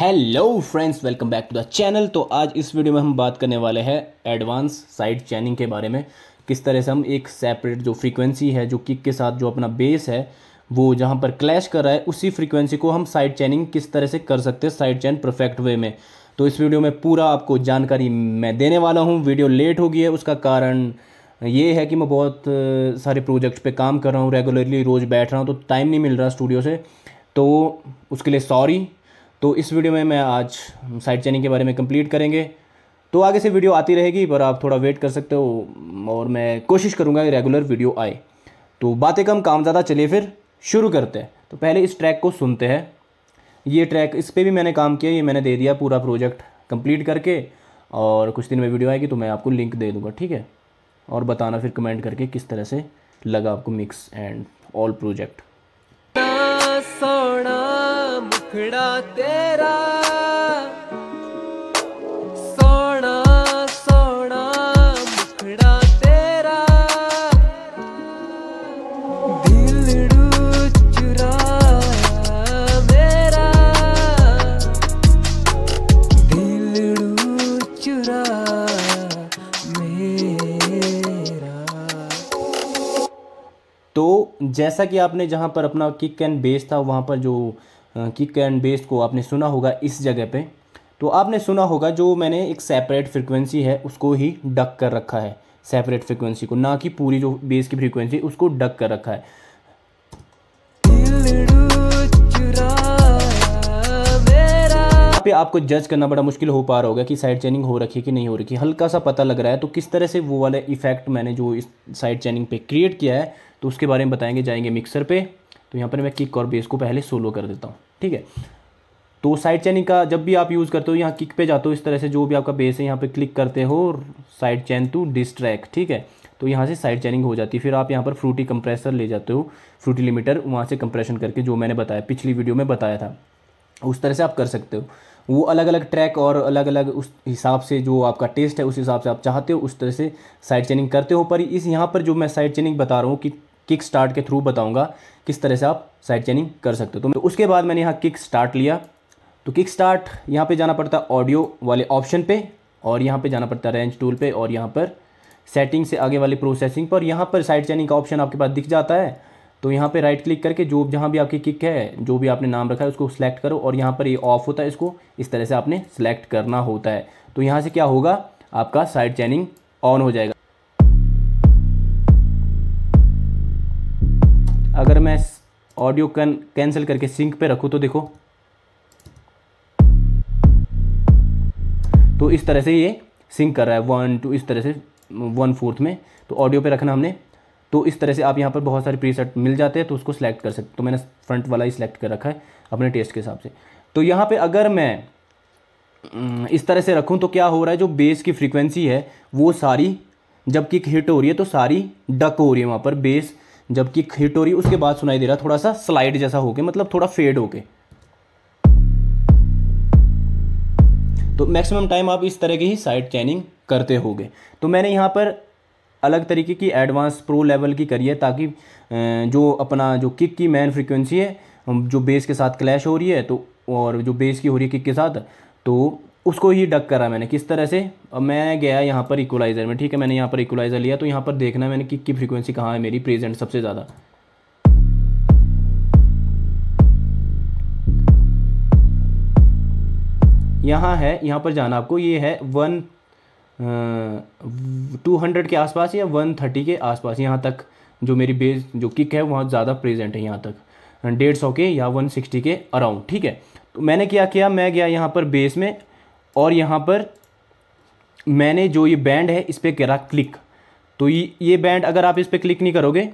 hello friends welcome back to the channel तो आज इस वीडियो में हम बात करने वाले हैं एडवांस साइड चैनिंग के बारे में किस तरह से हम एक सेपरेट जो फ्रीक्वेंसी है जो किक के साथ जो अपना बेस है वो जहाँ पर क्लैश कर रहा है उसी फ्रीक्वेंसी को हम साइड चैनिंग किस तरह से कर सकते हैं साइड चैन परफेक्ट वे में तो इस वीडियो में पूरा आपको जानकारी मैं देने वाला हूँ वीडियो लेट हो गई है उसका कारण ये है कि मैं बहुत सारे प्रोजेक्ट पर काम कर रहा हूँ रेगुलरली रोज़ बैठ रहा हूँ तो टाइम नहीं मिल रहा स्टूडियो से तो उसके लिए सॉरी तो इस वीडियो में मैं आज साइड चेनिंग के बारे में कंप्लीट करेंगे तो आगे से वीडियो आती रहेगी पर आप थोड़ा वेट कर सकते हो और मैं कोशिश करूँगा कि रेगुलर वीडियो आए तो बातें कम काम ज़्यादा चलिए फिर शुरू करते हैं तो पहले इस ट्रैक को सुनते हैं ये ट्रैक इस पर भी मैंने काम किया ये मैंने दे दिया पूरा प्रोजेक्ट कंप्लीट करके और कुछ दिन में वीडियो आएगी तो मैं आपको लिंक दे दूँगा ठीक है और बताना फिर कमेंट करके किस तरह से लगा आपको मिक्स एंड ऑल प्रोजेक्ट ਸੋਹਣਾ ਮੁਖੜਾ ਤੇਰਾ जैसा कि आपने जहाँ पर अपना किक एंड बेस था वहाँ पर जो किक एंड बेस को आपने सुना होगा इस जगह पे तो आपने सुना होगा जो मैंने एक सेपरेट फ्रिक्वेंसी है उसको ही डक कर रखा है सेपरेट फ्रिक्वेंसी को ना कि पूरी जो बेस की फ्रिक्वेंसी उसको डक कर रखा है पे आपको जज करना बड़ा मुश्किल हो पा रहा होगा कि साइड चैनिंग हो रखी है कि नहीं हो रखी हल्का सा पता लग रहा है तो किस तरह से वो वाला इफेक्ट मैंने जो इस साइड चेनिंग पे क्रिएट किया है तो उसके बारे में बताएंगे जाएंगे मिक्सर पे तो यहाँ पर मैं किक और बेस को पहले सोलो कर देता हूँ ठीक है तो साइड चैनिंग का जब भी आप यूज़ करते हो यहाँ किक पे जाते हो इस तरह से जो भी आपका बेस है यहाँ पर क्लिक करते हो साइड चैन टू डिस्ट्रैक ठीक है तो यहाँ से साइड चेनिंग हो जाती है फिर आप यहाँ पर फ्रूटी कंप्रेसर ले जाते हो फ्रूटी लिमिटर वहाँ से कंप्रेशन करके जो मैंने बताया पिछली वीडियो में बताया था उस तरह से आप कर सकते हो वो अलग अलग ट्रैक और अलग अलग उस हिसाब से जो आपका टेस्ट है उस हिसाब से आप चाहते हो उस तरह से साइड चेनिंग करते हो पर इस यहाँ पर जो मैं साइड चेनिंग बता रहा हूँ कि किक स्टार्ट के थ्रू बताऊँगा किस तरह से आप साइड चेनिंग कर सकते हो तो उसके बाद मैंने यहाँ किक स्टार्ट लिया तो किक स्टार्ट यहाँ पर जाना पड़ता है ऑडियो वाले ऑप्शन पर और यहाँ पर जाना पड़ता है रेंज टूल पर और यहाँ पर सेटिंग से आगे वाली प्रोसेसिंग पर यहाँ पर साइड चेनिंग का ऑप्शन आपके पास दिख जाता है तो यहाँ पे राइट क्लिक करके जो जहाँ भी आपकी किक है जो भी आपने नाम रखा है उसको सिलेक्ट करो और यहाँ पर ये ऑफ होता है इसको इस तरह से आपने सेलेक्ट करना होता है तो यहाँ से क्या होगा आपका साइड चैनिंग ऑन हो जाएगा अगर मैं ऑडियो कैन कैंसिल करके सिंक पे रखूँ तो देखो तो इस तरह से ये सिंक कर रहा है वन टू इस तरह से वन फोर्थ में तो ऑडियो पे रखना हमने तो इस तरह से आप यहाँ पर बहुत सारे प्रीसेट मिल जाते हैं तो उसको सिलेक्ट कर सकते तो मैंने फ्रंट वाला ही सिलेक्ट कर रखा है अपने टेस्ट के हिसाब से तो यहाँ पर अगर मैं हम्म, इस तरह से रखूँ तो क्या हो रहा है जो बेस की फ्रिक्वेंसी है वो सारी जबकि हिट हो रही है तो सारी डक हो रही है वहाँ पर बेस जबकि हिट हो रही है उसके बाद सुनाई दे रहा थोड़ा सा स्लाइड जैसा होके मतलब थोड़ा फेड होके तो मैक्सिमम टाइम आप इस तरह की ही साइड चैनिंग करते होगे तो मैंने यहाँ पर अलग तरीके की एडवांस प्रो लेवल की करी है ताकि जो अपना जो किक की मेन फ्रीक्वेंसी है जो बेस के साथ क्लैश हो रही है तो और जो बेस की हो रही है किक के साथ तो उसको ही डक करा मैंने किस तरह से अब मैं गया यहाँ पर इक्वलाइज़र में ठीक है मैंने यहाँ पर इक्वलाइज़र लिया तो यहाँ पर देखना मैंने किक की फ्रीक्वेंसी कहाँ है मेरी प्रेजेंट सबसे ज़्यादा यहाँ है यहाँ पर जाना आपको ये है वन टू हंड्रेड के आसपास या वन थर्टी के आसपास यहाँ तक जो मेरी बेस जो किक है वहाँ ज़्यादा प्रेजेंट है यहाँ तक डेढ़ सौ के या वन सिक्सटी के अराउंड ठीक है तो मैंने क्या किया मैं गया यहाँ पर बेस में और यहाँ पर मैंने जो ये बैंड है इस पर करा क्लिक तो ये बैंड अगर आप इस पर क्लिक नहीं करोगे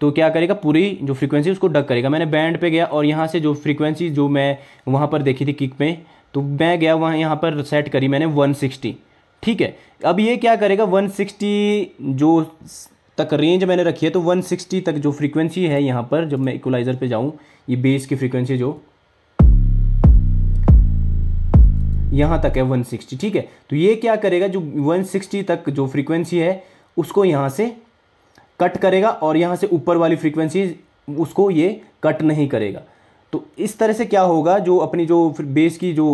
तो क्या करेगा पूरी जो फ्रीक्वेंसी उसको डक करेगा मैंने बैंड पे गया और यहाँ से जो फ्रीक्वेंसी जो मैं वहाँ पर देखी थी किक में तो मैं गया वहाँ यहाँ पर सेट करी मैंने 160 ठीक है अब ये क्या करेगा 160 जो तक रेंज मैंने रखी है तो 160 तक जो फ्रीक्वेंसी है यहाँ पर जब मैं इक्वलाइज़र पे जाऊँ ये बेस की फ्रीक्वेंसी जो यहाँ तक है 160 ठीक है तो ये क्या करेगा जो 160 तक जो फ्रीक्वेंसी है उसको यहाँ से कट करेगा और यहाँ से ऊपर वाली फ्रीक्वेंसी उसको ये कट नहीं करेगा तो इस तरह से क्या होगा जो अपनी जो बेस की जो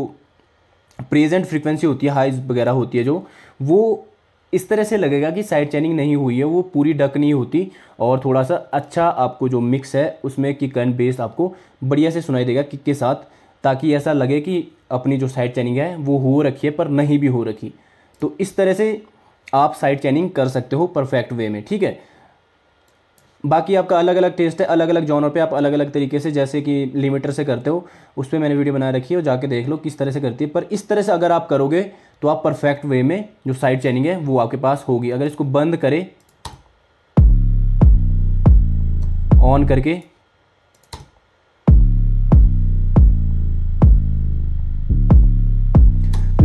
प्रेजेंट फ्रीक्वेंसी होती है हाइज वगैरह होती है जो वो इस तरह से लगेगा कि साइड चैनिंग नहीं हुई है वो पूरी डक नहीं होती और थोड़ा सा अच्छा आपको जो मिक्स है उसमें कि एंड बेस आपको बढ़िया से सुनाई देगा किक के साथ ताकि ऐसा लगे कि अपनी जो साइड चैनिंग है वो हो रखी है पर नहीं भी हो रखी तो इस तरह से आप साइड चैनिंग कर सकते हो परफेक्ट वे में ठीक है बाकी आपका अलग अलग टेस्ट है अलग अलग जॉनर पे आप अलग अलग तरीके से जैसे कि लिमिटर से करते हो उस पर मैंने वीडियो बना रखी है और जाके देख लो किस तरह से करती है पर इस तरह से अगर आप करोगे तो आप परफेक्ट वे में जो साइड चेनिंग है वो आपके पास होगी अगर इसको बंद करें ऑन करके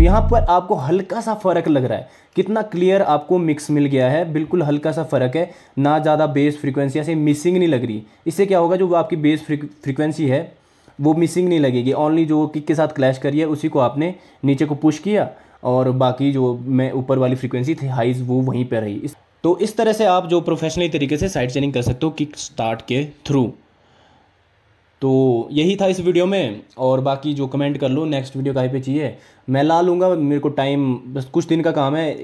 यहाँ पर आपको हल्का सा फ़र्क लग रहा है कितना क्लियर आपको मिक्स मिल गया है बिल्कुल हल्का सा फ़र्क है ना ज़्यादा बेस फ्रिक्वेंसी ऐसे मिसिंग नहीं लग रही इससे क्या होगा जो आपकी बेस फ्रिक्वेंसी है वो मिसिंग नहीं लगेगी ओनली जो किक के साथ क्लैश करी है उसी को आपने नीचे को पुश किया और बाकी जो मैं ऊपर वाली फ्रिक्वेंसी थी हाइज वो वहीं पर रही तो इस तरह से आप जो प्रोफेशनली तरीके से साइड चेनिंग कर सकते हो किक स्टार्ट के थ्रू तो यही था इस वीडियो में और बाकी जो कमेंट कर लो नेक्स्ट वीडियो कहीं पे चाहिए मैं ला लूँगा मेरे को टाइम बस कुछ दिन का काम है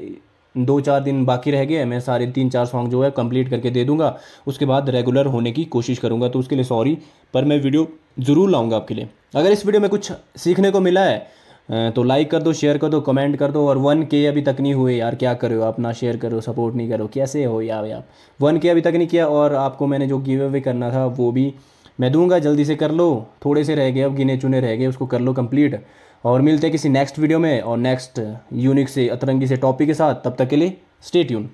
दो चार दिन बाकी रह गए मैं सारे तीन चार सॉन्ग जो है कंप्लीट करके दे दूंगा उसके बाद रेगुलर होने की कोशिश करूंगा तो उसके लिए सॉरी पर मैं वीडियो ज़रूर लाऊंगा आपके लिए अगर इस वीडियो में कुछ सीखने को मिला है तो लाइक कर दो शेयर कर दो कमेंट कर दो और वन के अभी तक नहीं हुए यार क्या करो आप ना शेयर करो सपोर्ट नहीं करो कैसे हो यार आप वन के अभी तक नहीं किया और आपको मैंने जो गिव अवे करना था वो भी मैं दूंगा जल्दी से कर लो थोड़े से रह गए अब गिने चुने रह गए उसको कर लो कंप्लीट और मिलते हैं किसी नेक्स्ट वीडियो में और नेक्स्ट यूनिक से अतरंगी से टॉपिक के साथ तब तक के लिए स्टे ट्यून